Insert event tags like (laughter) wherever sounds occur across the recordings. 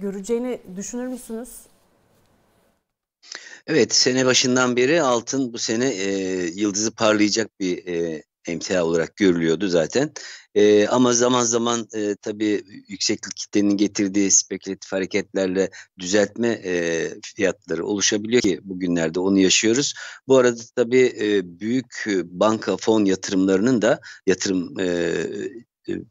göreceğini düşünür müsünüz? Evet sene başından beri altın bu sene e, yıldızı parlayacak bir e, emtia olarak görülüyordu zaten. E, ama zaman zaman e, tabii yükseklik kitlenin getirdiği spekülatif hareketlerle düzeltme e, fiyatları oluşabiliyor ki bugünlerde onu yaşıyoruz. Bu arada tabii e, büyük banka fon yatırımlarının da yatırım e,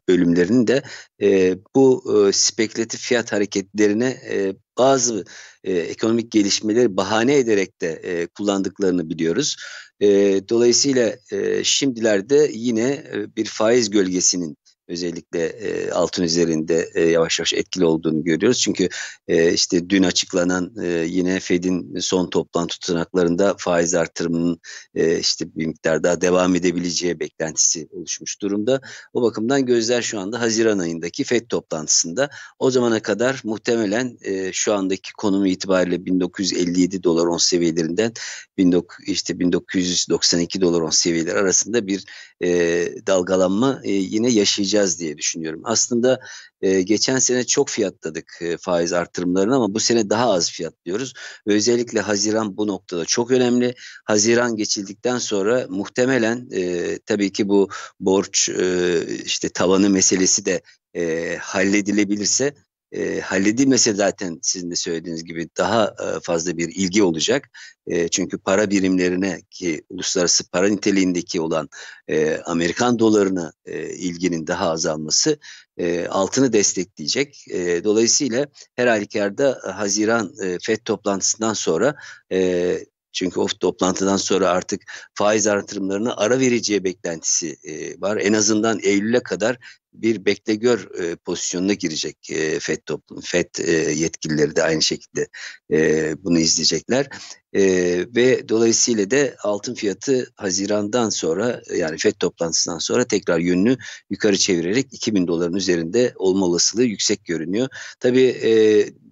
bölümlerinin de e, bu e, spekülatif fiyat hareketlerine e, bazı e, ekonomik gelişmeleri bahane ederek de e, kullandıklarını biliyoruz. E, dolayısıyla e, şimdilerde yine e, bir faiz gölgesinin özellikle e, altın üzerinde e, yavaş yavaş etkili olduğunu görüyoruz. Çünkü e, işte dün açıklanan e, yine Fed'in son toplantı tutanaklarında faiz artırımının e, işte bir miktar daha devam edebileceği beklentisi oluşmuş durumda. O bakımdan gözler şu anda Haziran ayındaki Fed toplantısında. O zamana kadar muhtemelen e, şu andaki konumu itibariyle 1957 dolar 10 seviyelerinden 19, işte 1992 dolar 10 seviyeleri arasında bir e, dalgalanma e, yine yaşayacağız yapacağız diye düşünüyorum. Aslında e, geçen sene çok fiyatladık e, faiz artırımlarını ama bu sene daha az fiyatlıyoruz. Ve özellikle Haziran bu noktada çok önemli. Haziran geçildikten sonra muhtemelen e, tabii ki bu borç e, işte tavanı meselesi de e, halledilebilirse e, halledilmese zaten sizin de söylediğiniz gibi daha e, fazla bir ilgi olacak. E, çünkü para birimlerine ki uluslararası para niteliğindeki olan e, Amerikan dolarına e, ilginin daha azalması e, altını destekleyecek. E, dolayısıyla her halükarda Haziran e, FED toplantısından sonra e, çünkü o toplantıdan sonra artık faiz artırımlarına ara vereceği beklentisi e, var. En azından Eylül'e kadar bir bekle gör e, pozisyonuna girecek e, FED toplum. FED e, yetkilileri de aynı şekilde e, bunu izleyecekler. E, ve dolayısıyla de altın fiyatı Haziran'dan sonra yani FED toplantısından sonra tekrar yönünü yukarı çevirerek 2000 doların üzerinde olma olasılığı yüksek görünüyor. Tabii e,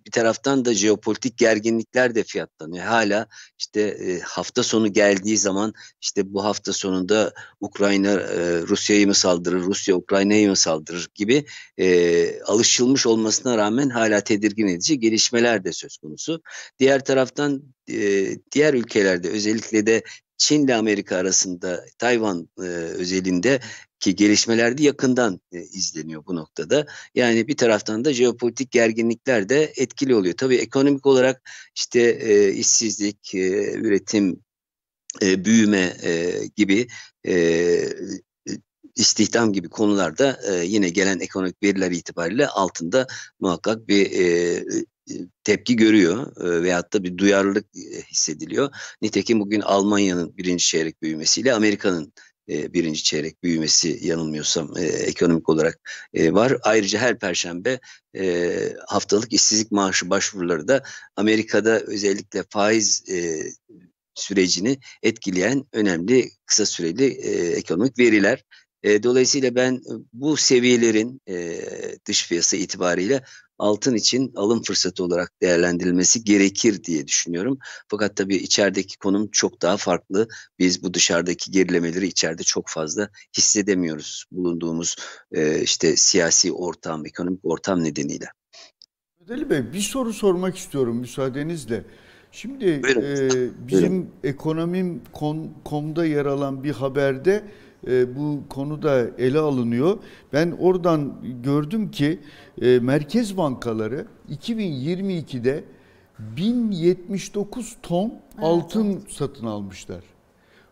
bir taraftan da jeopolitik gerginlikler de fiyatlanıyor. Hala işte e, hafta sonu geldiği zaman işte bu hafta sonunda Ukrayna e, Rusya'yı mı saldırır, Rusya Ukrayna'yı mı saldırır gibi e, alışılmış olmasına rağmen hala tedirgin edici gelişmeler de söz konusu. Diğer taraftan e, diğer ülkelerde özellikle de Çin ile Amerika arasında Tayvan e, özelinde ki gelişmelerde yakından e, izleniyor bu noktada. Yani bir taraftan da jeopolitik gerginlikler de etkili oluyor. Tabii ekonomik olarak işte e, işsizlik, e, üretim, e, büyüme e, gibi e, istihdam gibi konularda e, yine gelen ekonomik veriler itibariyle altında muhakkak bir e, e tepki görüyor e, veyahut da bir duyarlılık e, hissediliyor. Nitekim bugün Almanya'nın birinci çeyrek büyümesiyle Amerika'nın e, birinci çeyrek büyümesi yanılmıyorsam e, ekonomik olarak e, var. Ayrıca her perşembe e, haftalık işsizlik maaşı başvuruları da Amerika'da özellikle faiz e, sürecini etkileyen önemli kısa süreli e, ekonomik veriler. E, dolayısıyla ben e, bu seviyelerin e, dış piyasa itibariyle altın için alım fırsatı olarak değerlendirilmesi gerekir diye düşünüyorum. Fakat tabii içerideki konum çok daha farklı. Biz bu dışarıdaki gerilemeleri içeride çok fazla hissedemiyoruz bulunduğumuz e, işte siyasi ortam, ekonomik ortam nedeniyle. Ödeli Bey bir soru sormak istiyorum müsaadenizle. Şimdi e, bizim Buyurun. ekonomim.com'da yer alan bir haberde e, bu konuda ele alınıyor. Ben oradan gördüm ki e, merkez bankaları 2022'de 1079 ton altın evet. satın almışlar.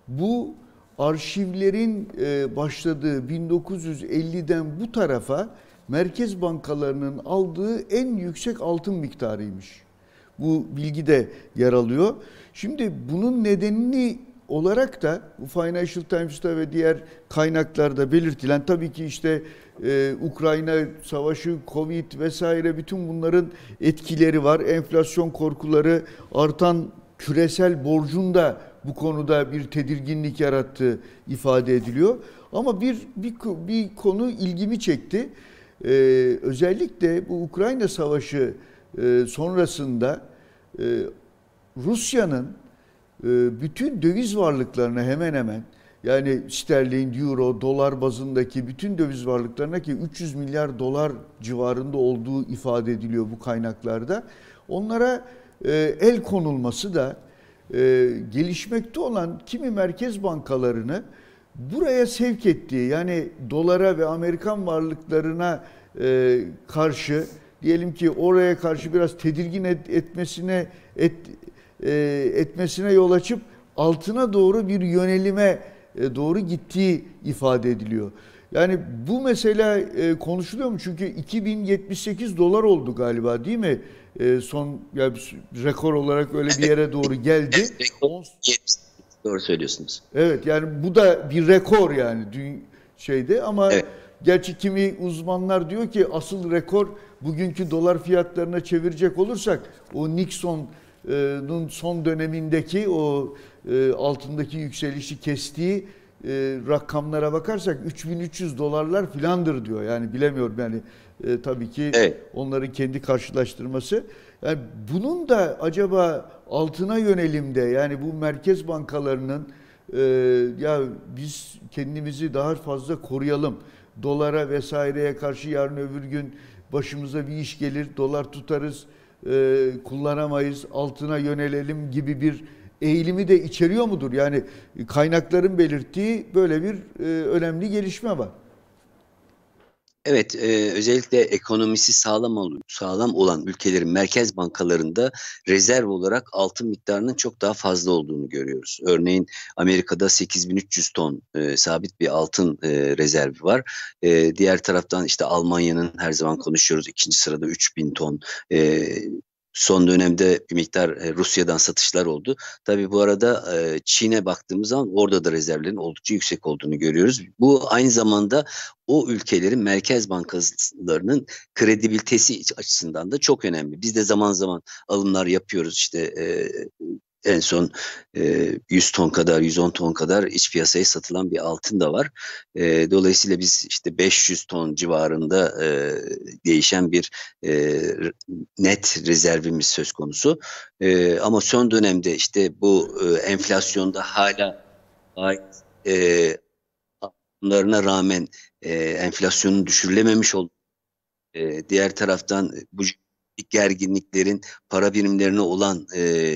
Bu arşivlerin e, başladığı 1950'den bu tarafa merkez bankalarının aldığı en yüksek altın miktarıymış. Bu bilgi de yer alıyor. Şimdi bunun nedenini olarak da bu Financial Times'ta ve diğer kaynaklarda belirtilen tabii ki işte e, Ukrayna savaşı, Covid vesaire bütün bunların etkileri var. Enflasyon korkuları, artan küresel borcun da bu konuda bir tedirginlik yarattığı ifade ediliyor. Ama bir bir, bir konu ilgimi çekti. Ee, özellikle bu Ukrayna savaşı e, sonrasında e, Rusya'nın ee, bütün döviz varlıklarına hemen hemen yani sterlin, euro, dolar bazındaki bütün döviz varlıklarına ki 300 milyar dolar civarında olduğu ifade ediliyor bu kaynaklarda. Onlara e, el konulması da e, gelişmekte olan kimi merkez bankalarını buraya sevk ettiği yani dolara ve Amerikan varlıklarına e, karşı diyelim ki oraya karşı biraz tedirgin etmesine et, e, etmesine yol açıp altına doğru bir yönelime e, doğru gittiği ifade ediliyor. Yani bu mesele e, konuşuluyor mu? Çünkü 2078 dolar oldu galiba değil mi? Son yani rekor olarak öyle bir yere doğru geldi. (laughs) Doğru söylüyorsunuz. Evet yani bu da bir rekor yani dün şeyde ama evet. gerçi kimi uzmanlar diyor ki asıl rekor bugünkü dolar fiyatlarına çevirecek olursak o Nixon son dönemindeki o altındaki yükselişi kestiği rakamlara bakarsak 3300 dolarlar filandır diyor. Yani bilemiyorum yani tabii ki onların kendi karşılaştırması. Yani bunun da acaba altına yönelimde yani bu merkez bankalarının ya biz kendimizi daha fazla koruyalım. Dolara vesaireye karşı yarın öbür gün başımıza bir iş gelir, dolar tutarız e, kullanamayız, altına yönelelim gibi bir eğilimi de içeriyor mudur? Yani kaynakların belirttiği böyle bir e, önemli gelişme var. Evet, e, özellikle ekonomisi sağlam ol, sağlam olan ülkelerin merkez bankalarında rezerv olarak altın miktarının çok daha fazla olduğunu görüyoruz. Örneğin Amerika'da 8300 ton e, sabit bir altın e, rezervi var. E, diğer taraftan işte Almanya'nın her zaman konuşuyoruz ikinci sırada 3000 ton e, son dönemde bir miktar e, Rusya'dan satışlar oldu. Tabii bu arada e, Çin'e baktığımız zaman orada da rezervlerin oldukça yüksek olduğunu görüyoruz. Bu aynı zamanda o ülkelerin merkez bankalarının kredibilitesi açısından da çok önemli. Biz de zaman zaman alımlar yapıyoruz işte e, en son 100 e, ton kadar, 110 ton kadar iç piyasaya satılan bir altın da var. E, dolayısıyla biz işte 500 ton civarında e, değişen bir net rezervimiz söz konusu. ama son dönemde işte bu enflasyonda hala e, bunlarına rağmen e, enflasyonun düşürülememiş olduğu, diğer taraftan bu gerginliklerin para birimlerine olan e,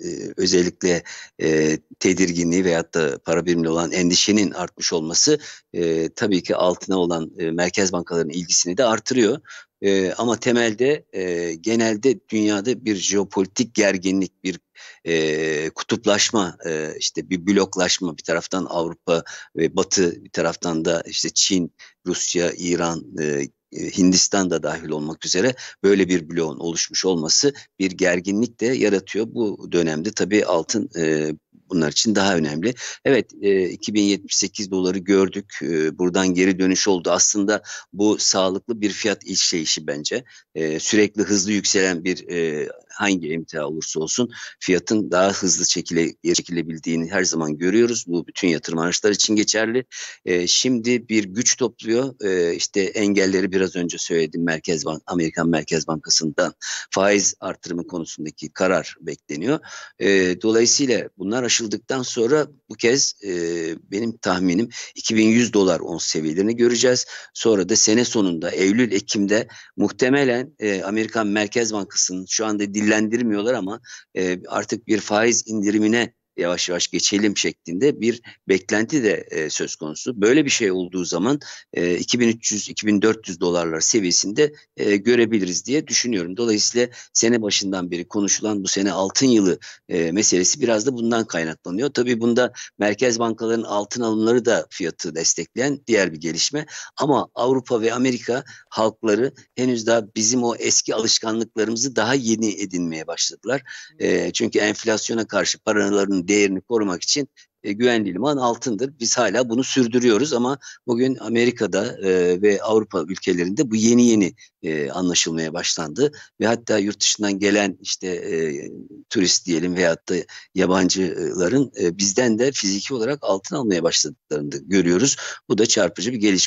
e, özellikle e, tedirginliği veyahut da para birimli olan endişenin artmış olması e, tabii ki altına olan e, merkez bankalarının ilgisini de artırıyor. E, ama temelde e, genelde dünyada bir jeopolitik gerginlik, bir e, kutuplaşma, e, işte bir bloklaşma bir taraftan Avrupa ve Batı bir taraftan da işte Çin, Rusya, İran e, e, Hindistan da dahil olmak üzere böyle bir bloğun oluşmuş olması bir gerginlik de yaratıyor. Bu dönemde tabii altın e, bunlar için daha önemli. Evet e, 2078 doları gördük. E, buradan geri dönüş oldu. Aslında bu sağlıklı bir fiyat işleyişi bence. E, sürekli hızlı yükselen bir e, hangi emtia olursa olsun fiyatın daha hızlı çekile, çekilebildiğini her zaman görüyoruz. Bu bütün yatırım araçları için geçerli. E, şimdi bir güç topluyor. E, işte engelleri biraz önce söyledim. Merkez Bank, Amerikan Merkez Bankası'ndan faiz artırımı konusundaki karar bekleniyor. E, dolayısıyla bunlar aşıldıktan sonra bu kez e, benim tahminim 2100 dolar ons seviyelerini göreceğiz. Sonra da sene sonunda Eylül-Ekim'de muhtemelen e, Amerikan Merkez Bankası'nın şu anda dil ödüllendirmiyorlar ama artık bir faiz indirimine yavaş yavaş geçelim şeklinde bir beklenti de e, söz konusu. Böyle bir şey olduğu zaman e, 2300-2400 dolarlar seviyesinde e, görebiliriz diye düşünüyorum. Dolayısıyla sene başından beri konuşulan bu sene altın yılı e, meselesi biraz da bundan kaynaklanıyor. Tabii bunda merkez bankaların altın alımları da fiyatı destekleyen diğer bir gelişme. Ama Avrupa ve Amerika halkları henüz daha bizim o eski alışkanlıklarımızı daha yeni edinmeye başladılar. E, çünkü enflasyona karşı paralarının değerini korumak için e, güvenli liman altındır. Biz hala bunu sürdürüyoruz ama bugün Amerika'da e, ve Avrupa ülkelerinde bu yeni yeni e, anlaşılmaya başlandı ve hatta yurt dışından gelen işte e, turist diyelim veyahut da yabancıların e, bizden de fiziki olarak altın almaya başladıklarını görüyoruz. Bu da çarpıcı bir gelişme.